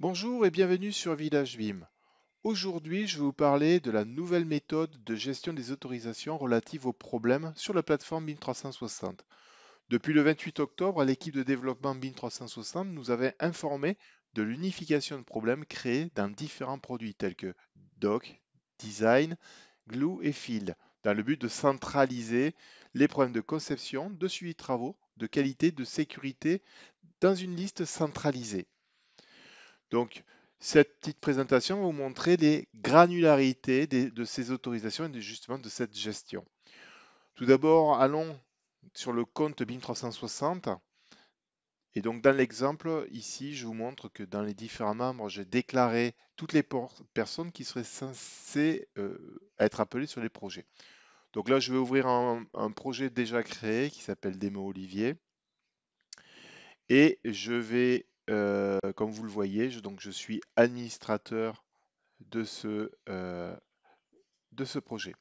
Bonjour et bienvenue sur Village BIM. Aujourd'hui, je vais vous parler de la nouvelle méthode de gestion des autorisations relatives aux problèmes sur la plateforme BIM 360. Depuis le 28 octobre, l'équipe de développement BIM 360 nous avait informé de l'unification de problèmes créés dans différents produits tels que Doc, Design, Glue et Field, dans le but de centraliser les problèmes de conception, de suivi de travaux, de qualité, de sécurité dans une liste centralisée. Donc, cette petite présentation va vous montrer les granularités de ces autorisations et justement de cette gestion. Tout d'abord, allons sur le compte BIM 360. Et donc, dans l'exemple, ici, je vous montre que dans les différents membres, j'ai déclaré toutes les personnes qui seraient censées euh, être appelées sur les projets. Donc là, je vais ouvrir un, projet déjà créé qui s'appelle Demo Olivier. Et je vais euh, comme vous le voyez, je, donc je suis administrateur de ce, euh, de ce projet.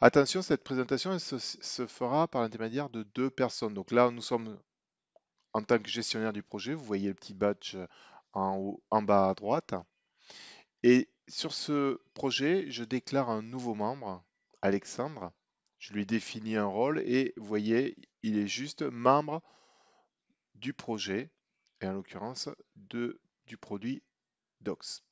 Attention, cette présentation se, fera par l'intermédiaire de deux personnes. Donc là, nous sommes en tant que gestionnaire du projet. Vous voyez le petit badge en, en bas à droite. Et sur ce projet, je déclare un nouveau membre, Alexandre. Je lui définis un rôle et vous voyez, il est juste membre du projet et en l'occurrence de, du produit DOCS.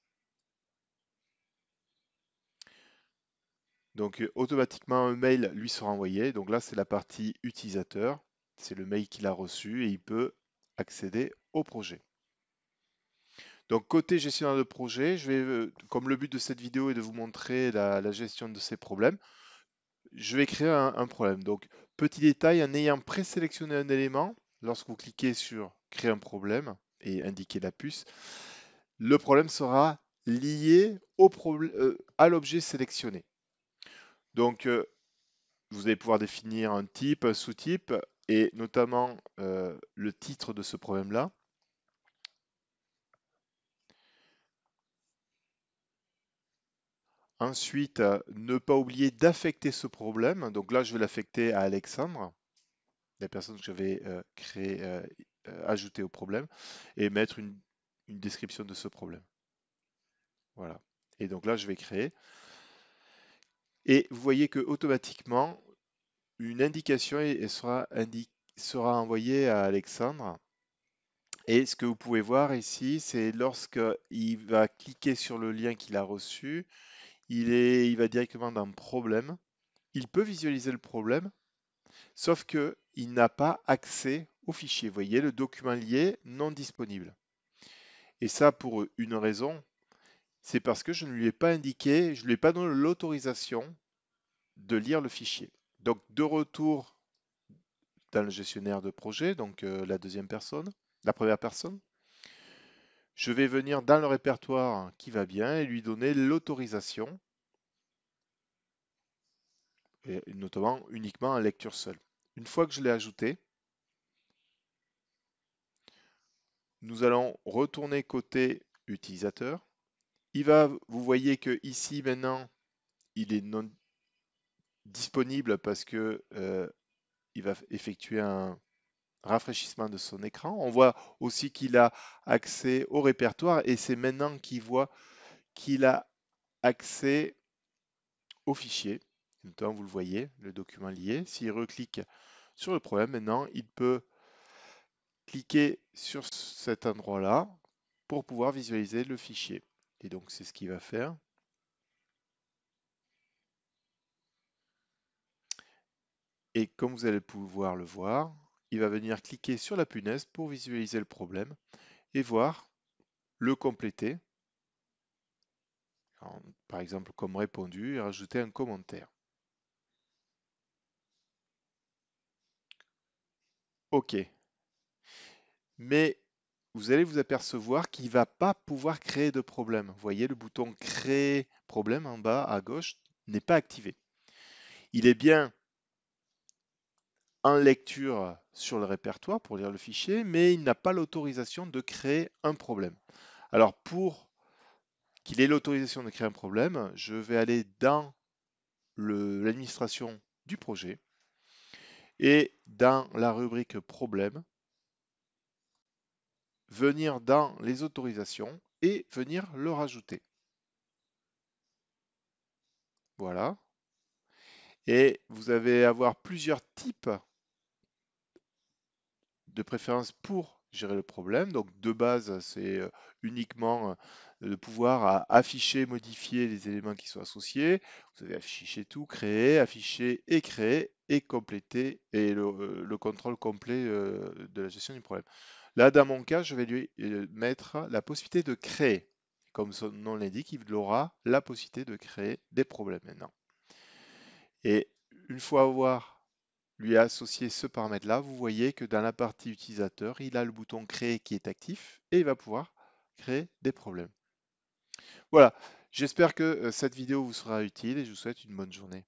Donc euh, automatiquement un mail lui sera envoyé. Donc là c'est la partie utilisateur, c'est le mail qu'il a reçu et il peut accéder au projet. Donc côté gestionnaire de projet, je vais, euh, comme le but de cette vidéo est de vous montrer la, gestion de ces problèmes, je vais créer un, un problème. Donc petit détail, en ayant présélectionné un élément, lorsque vous cliquez sur créer un problème et indiquer la puce, le problème sera lié au euh, à l'objet sélectionné. Donc, euh, vous allez pouvoir définir un type, un sous-type et notamment euh, le titre de ce problème-là. Ensuite, ne pas oublier d'affecter ce problème. Donc là, je vais l'affecter à Alexandre, la personne que j'avais créée. Euh, ajouter au problème et mettre une, description de ce problème. Voilà. Et donc là, je vais créer. Et vous voyez que automatiquement, une indication sera, sera envoyée à Alexandre. Et ce que vous pouvez voir ici, c'est lorsque il va cliquer sur le lien qu'il a reçu, il, il va directement dans problème. Il peut visualiser le problème, sauf que il n'a pas accès au fichier. voyez le document lié non disponible. Et ça pour une raison, c'est parce que je ne lui ai pas indiqué, je ne lui ai pas donné l'autorisation de lire le fichier. Donc de retour dans le gestionnaire de projet, donc euh, la deuxième personne, la première personne, je vais venir dans le répertoire qui va bien et lui donner l'autorisation, notamment uniquement en lecture seule. Une fois que je l'ai ajouté, Nous allons retourner côté utilisateur. Il va, vous voyez que ici maintenant, il est non disponible parce que euh, il va effectuer un rafraîchissement de son écran. On voit aussi qu'il a accès au répertoire et c'est maintenant qu'il voit qu'il a accès au fichier. temps, vous le voyez, le document lié. S'il reclique sur le problème, maintenant, il peut cliquez sur cet endroit-là pour pouvoir visualiser le fichier. Et donc, c'est ce qu'il va faire. Et comme vous allez pouvoir le voir, il va venir cliquer sur la punaise pour visualiser le problème et voir le compléter. par exemple, comme répondu et rajouter un commentaire. OK mais vous allez vous apercevoir qu'il ne va pas pouvoir créer de problème. Vous voyez, le bouton Créer problème en bas à gauche n'est pas activé. Il est bien en lecture sur le répertoire pour lire le fichier, mais il n'a pas l'autorisation de créer un problème. Alors pour qu'il ait l'autorisation de créer un problème, je vais aller dans l'administration du projet et dans la rubrique problème, venir dans les autorisations et venir le rajouter. Voilà. Et vous allez avoir plusieurs types de préférences pour gérer le problème. Donc de base, c'est euh, uniquement euh, de pouvoir afficher, modifier les éléments qui sont associés. Vous avez affiché tout, créer, afficher et créer et compléter et le euh, contrôle complet de la gestion du problème. Là, dans mon cas, je vais lui euh, mettre la possibilité de créer. Comme son nom l'indique, il aura la possibilité de créer des problèmes maintenant. Et une fois avoir lui associé ce paramètre-là, vous voyez que dans la partie utilisateur, il a le bouton créer qui est actif et il va pouvoir créer des problèmes. Voilà, j'espère que euh, cette vidéo vous sera utile et je vous souhaite une bonne journée.